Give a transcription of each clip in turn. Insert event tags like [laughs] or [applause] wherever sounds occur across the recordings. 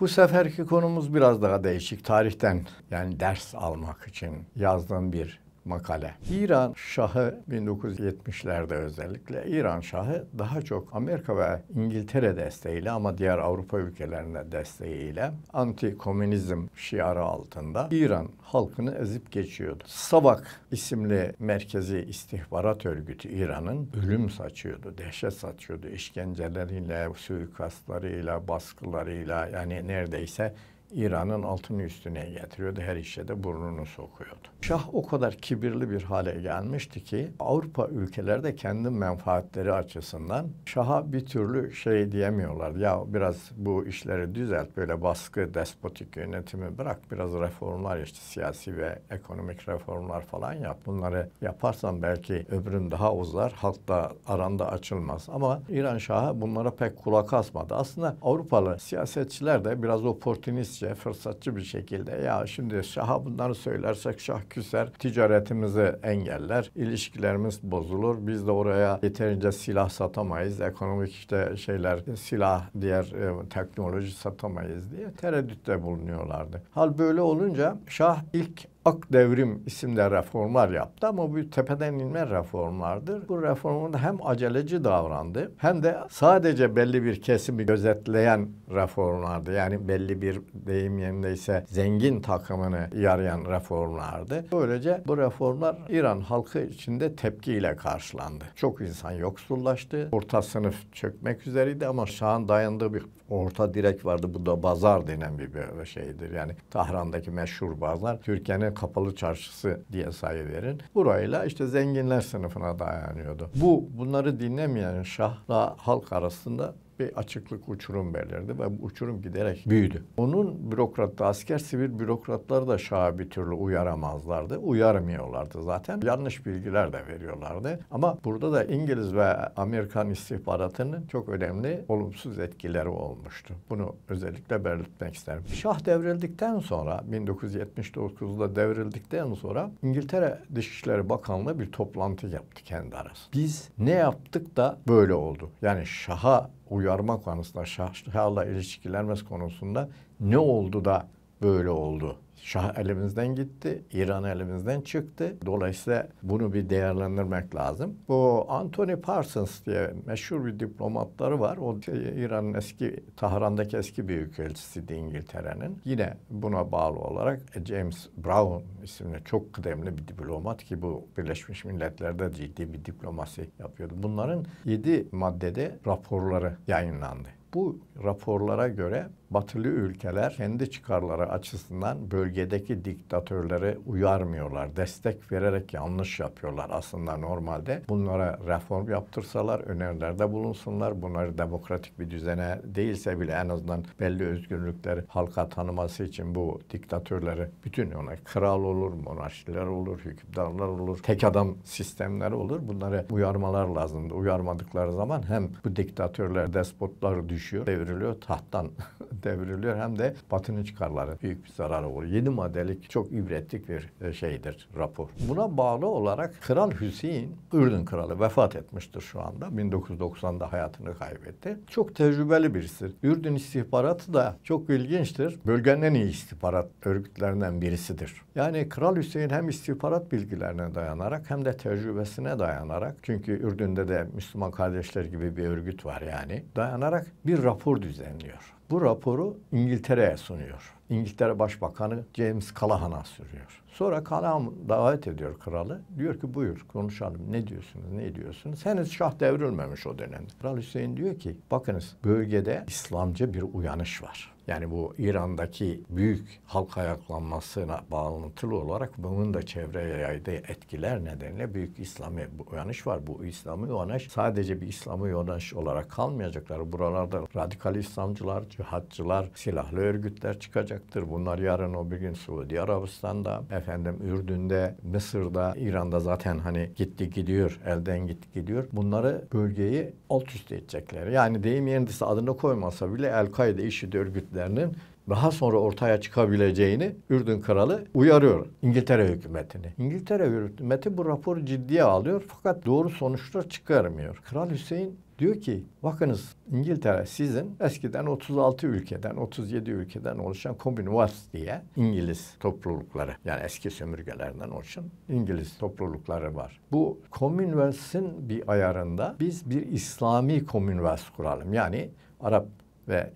Bu seferki konumuz biraz daha değişik. Tarihten yani ders almak için yazdığım bir makale. İran Şahı 1970'lerde özellikle İran Şahı daha çok Amerika ve İngiltere desteğiyle ama diğer Avrupa ülkelerine desteğiyle anti-komünizm şiarı altında İran halkını ezip geçiyordu. Savak isimli merkezi istihbarat örgütü İran'ın ölüm saçıyordu, dehşet saçıyordu işkenceleriyle, suikastlarıyla, baskılarıyla yani neredeyse İran'ın altını üstüne getiriyordu. Her işe de burnunu sokuyordu. Şah o kadar kibirli bir hale gelmişti ki Avrupa ülkelerde kendi menfaatleri açısından Şah'a bir türlü şey diyemiyorlar. Ya biraz bu işleri düzelt böyle baskı, despotik yönetimi bırak biraz reformlar işte siyasi ve ekonomik reformlar falan yap. Bunları yaparsan belki ömrün daha uzar. da aranda açılmaz. Ama İran şaha bunlara pek kulak asmadı. Aslında Avrupalı siyasetçiler de biraz oportunist kendince fırsatçı bir şekilde ya şimdi şaha bunları söylersek şah küser, ticaretimizi engeller, ilişkilerimiz bozulur. Biz de oraya yeterince silah satamayız. Ekonomik işte şeyler silah, diğer e, teknoloji satamayız diye tereddütte bulunuyorlardı. Hal böyle olunca şah ilk Ak Devrim isimli reformlar yaptı ama bu tepeden inme reformlardır. Bu reformunda hem aceleci davrandı hem de sadece belli bir kesimi gözetleyen reformlardı. Yani belli bir deyim yerindeyse zengin takımını yarayan reformlardı. Böylece bu reformlar İran halkı içinde tepkiyle karşılandı. Çok insan yoksullaştı. Orta sınıf çökmek üzereydi ama Şah'ın dayandığı bir orta direk vardı. Bu da bazar denen bir şeydir. Yani Tahran'daki meşhur bazar. Türkiye'nin Edirne Kapalı Çarşısı diye sayı verin. Burayla işte zenginler sınıfına dayanıyordu. Bu bunları dinlemeyen şahla halk arasında bir açıklık uçurum belirdi ve bu uçurum giderek büyüdü. Onun bürokratı, asker sivil bürokratları da şaha bir türlü uyaramazlardı. Uyarmıyorlardı zaten. Yanlış bilgiler de veriyorlardı. Ama burada da İngiliz ve Amerikan istihbaratının çok önemli olumsuz etkileri olmuştu. Bunu özellikle belirtmek isterim. Şah devrildikten sonra 1979'da devrildikten sonra İngiltere Dışişleri Bakanlığı bir toplantı yaptı kendi arasında. Biz ne yaptık da böyle oldu? Yani Şah'a uyarma konusunda şahla ilişkilenmez konusunda ne oldu da böyle oldu. Şah elimizden gitti, İran elimizden çıktı. Dolayısıyla bunu bir değerlendirmek lazım. Bu Anthony Parsons diye meşhur bir diplomatları var. O İran'ın eski, Tahran'daki eski büyükelçisiydi İngiltere'nin. Yine buna bağlı olarak James Brown isimli çok kıdemli bir diplomat ki bu Birleşmiş Milletler'de ciddi bir diplomasi yapıyordu. Bunların 7 maddede raporları yayınlandı. Bu raporlara göre batılı ülkeler kendi çıkarları açısından bölgedeki diktatörlere uyarmıyorlar. Destek vererek yanlış yapıyorlar aslında normalde. Bunlara reform yaptırsalar, önerilerde bulunsunlar. Bunları demokratik bir düzene değilse bile en azından belli özgürlükleri halka tanıması için bu diktatörleri bütün ona kral olur, monarşiler olur, hükümdarlar olur, tek adam sistemleri olur. Bunları uyarmalar lazım. Uyarmadıkları zaman hem bu diktatörler, despotlar düşüyor, devriliyor, tahttan [laughs] devriliyor hem de Batı'nın çıkarları büyük bir zarar olur. 7 maddelik çok ibretlik bir e, şeydir rapor. Buna bağlı olarak Kral Hüseyin, Ürdün Kralı vefat etmiştir şu anda. 1990'da hayatını kaybetti. Çok tecrübeli birisi. Ürdün istihbaratı da çok ilginçtir. Bölgenin en iyi istihbarat örgütlerinden birisidir. Yani Kral Hüseyin hem istihbarat bilgilerine dayanarak hem de tecrübesine dayanarak çünkü Ürdün'de de Müslüman kardeşler gibi bir örgüt var yani dayanarak bir rapor düzenliyor. Bu rapor raporu İngiltere'ye sunuyor. İngiltere Başbakanı James Callaghan'a sürüyor. Sonra Callaghan davet ediyor kralı. Diyor ki buyur konuşalım ne diyorsunuz ne diyorsunuz. Henüz şah devrilmemiş o dönemde. Kral Hüseyin diyor ki bakınız bölgede İslamcı bir uyanış var. Yani bu İran'daki büyük halk ayaklanmasına bağlantılı olarak bunun da çevreye yaydığı etkiler nedeniyle büyük İslami uyanış var. Bu İslami uyanış sadece bir İslami uyanış olarak kalmayacaklar. Buralarda radikal İslamcılar, cihatçılar, silahlı örgütler çıkacak olacaktır. Bunlar yarın o bir gün Suudi Arabistan'da, efendim Ürdün'de, Mısır'da, İran'da zaten hani gitti gidiyor, elden gitti gidiyor. Bunları bölgeyi alt üst edecekler. Yani deyim yerindeyse adını koymasa bile El-Kaide işi örgütlerinin daha sonra ortaya çıkabileceğini Ürdün kralı uyarıyor İngiltere hükümetini. İngiltere hükümeti bu raporu ciddiye alıyor fakat doğru sonuçlar çıkarmıyor. Kral Hüseyin Diyor ki bakınız İngiltere sizin eskiden 36 ülkeden 37 ülkeden oluşan Commonwealth diye İngiliz toplulukları yani eski sömürgelerden oluşan İngiliz toplulukları var. Bu Commonwealth'in bir ayarında biz bir İslami Commonwealth kuralım. Yani Arap ve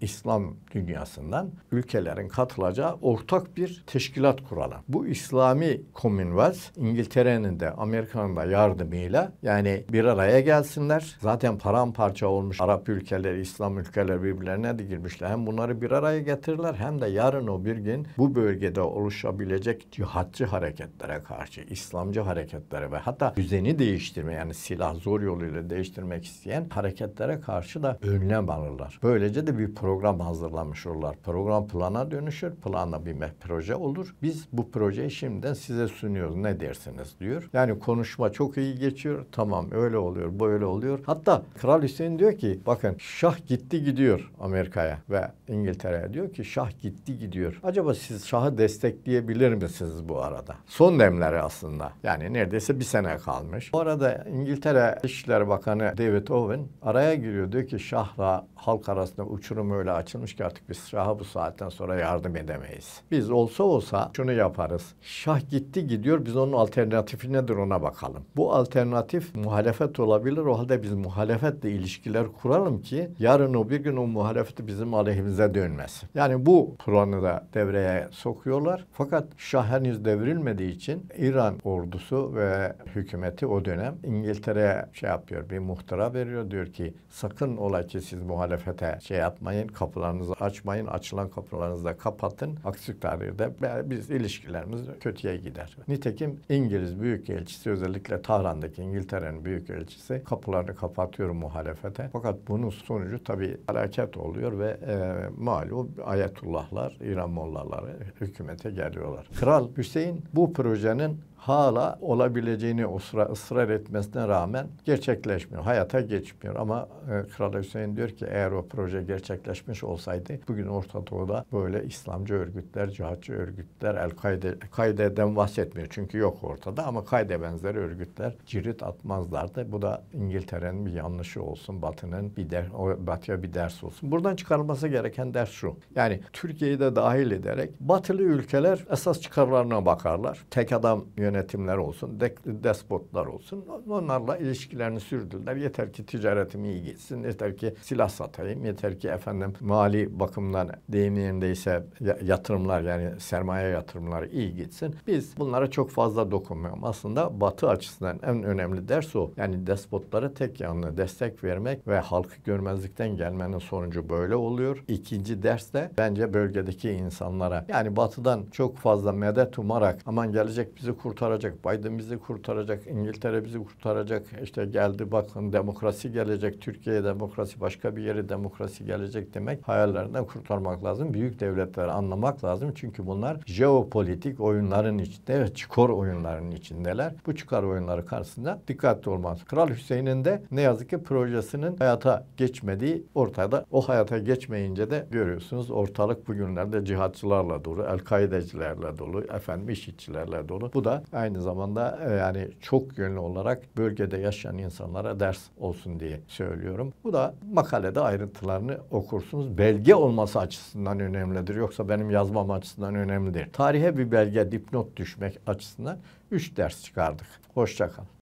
İslam dünyasından ülkelerin katılacağı ortak bir teşkilat kuralım. Bu İslami Commonwealth İngiltere'nin de Amerika'nın da yardımıyla yani bir araya gelsinler. Zaten paramparça olmuş Arap ülkeleri, İslam ülkeleri birbirlerine de girmişler. Hem bunları bir araya getirirler hem de yarın o bir gün bu bölgede oluşabilecek cihatçı hareketlere karşı, İslamcı hareketlere ve hatta düzeni değiştirme yani silah zor yoluyla değiştirmek isteyen hareketlere karşı da önlem alırlar. Böyle Böylece de bir program hazırlamış olurlar. Program plana dönüşür, plana bir proje olur. Biz bu projeyi şimdiden size sunuyoruz. Ne dersiniz diyor. Yani konuşma çok iyi geçiyor. Tamam öyle oluyor, böyle oluyor. Hatta Kral Hüseyin diyor ki bakın şah gitti gidiyor Amerika'ya ve İngiltere'ye diyor ki şah gitti gidiyor. Acaba siz şahı destekleyebilir misiniz bu arada? Son demleri aslında. Yani neredeyse bir sene kalmış. Bu arada İngiltere İşler Bakanı David Owen araya giriyor. Diyor ki şahla halk arasında aslında uçurum öyle açılmış ki artık biz şaha bu saatten sonra yardım edemeyiz. Biz olsa olsa şunu yaparız. Şah gitti gidiyor biz onun alternatifi nedir ona bakalım. Bu alternatif muhalefet olabilir. O halde biz muhalefetle ilişkiler kuralım ki yarın o bir gün o muhalefeti bizim aleyhimize dönmesin. Yani bu planı da devreye sokuyorlar. Fakat Şah henüz devrilmediği için İran ordusu ve hükümeti o dönem İngiltere'ye şey yapıyor bir muhtara veriyor. Diyor ki sakın ola ki siz muhalefete şey yapmayın, kapılarınızı açmayın, açılan kapılarınızı da kapatın. Aksi takdirde biz ilişkilerimiz kötüye gider. Nitekim İngiliz Büyükelçisi özellikle Tahran'daki İngiltere'nin Büyükelçisi kapılarını kapatıyor muhalefete. Fakat bunun sonucu tabii hareket oluyor ve e, malum ayetullahlar, İran mollaları hükümete geliyorlar. Kral Hüseyin bu projenin hala olabileceğini osra, ısrar etmesine rağmen gerçekleşmiyor. Hayata geçmiyor ama e, Kral Hüseyin diyor ki eğer o proje proje gerçekleşmiş olsaydı bugün Orta Doğu'da böyle İslamcı örgütler, cihatçı örgütler, El-Kaide, Kaide'den bahsetmiyor çünkü yok ortada ama Kaide benzeri örgütler cirit atmazlardı. Bu da İngiltere'nin bir yanlışı olsun, Batı'nın bir der, Batı'ya bir ders olsun. Buradan çıkarılması gereken ders şu. Yani Türkiye'yi de dahil ederek Batılı ülkeler esas çıkarlarına bakarlar. Tek adam yönetimler olsun, despotlar olsun. Onlarla ilişkilerini sürdürdüler. Yeter ki ticaretim iyi gitsin, yeter ki silah satayım, yeter ki efendim mali bakımdan deyim yerindeyse yatırımlar yani sermaye yatırımları iyi gitsin. Biz bunlara çok fazla dokunmuyorum. Aslında batı açısından en önemli ders o. Yani despotlara tek yanlı destek vermek ve halkı görmezlikten gelmenin sonucu böyle oluyor. İkinci ders de bence bölgedeki insanlara yani batıdan çok fazla medet umarak aman gelecek bizi kurtaracak, Biden bizi kurtaracak, İngiltere bizi kurtaracak, işte geldi bakın demokrasi gelecek, Türkiye demokrasi başka bir yeri demokrasi demokrasi gelecek demek hayallerinden kurtarmak lazım. Büyük devletler anlamak lazım. Çünkü bunlar jeopolitik oyunların içinde, çıkar oyunların içindeler. Bu çıkar oyunları karşısında dikkatli olmaz. Kral Hüseyin'in de ne yazık ki projesinin hayata geçmediği ortada. O hayata geçmeyince de görüyorsunuz ortalık bugünlerde cihatçılarla dolu, el-kaidecilerle dolu, efendim işitçilerle dolu. Bu da aynı zamanda e, yani çok yönlü olarak bölgede yaşayan insanlara ders olsun diye söylüyorum. Bu da makalede ayrıntılar yazmalarını okursunuz. Belge olması açısından önemlidir. Yoksa benim yazmam açısından önemlidir. Tarihe bir belge dipnot düşmek açısından 3 ders çıkardık. Hoşçakalın.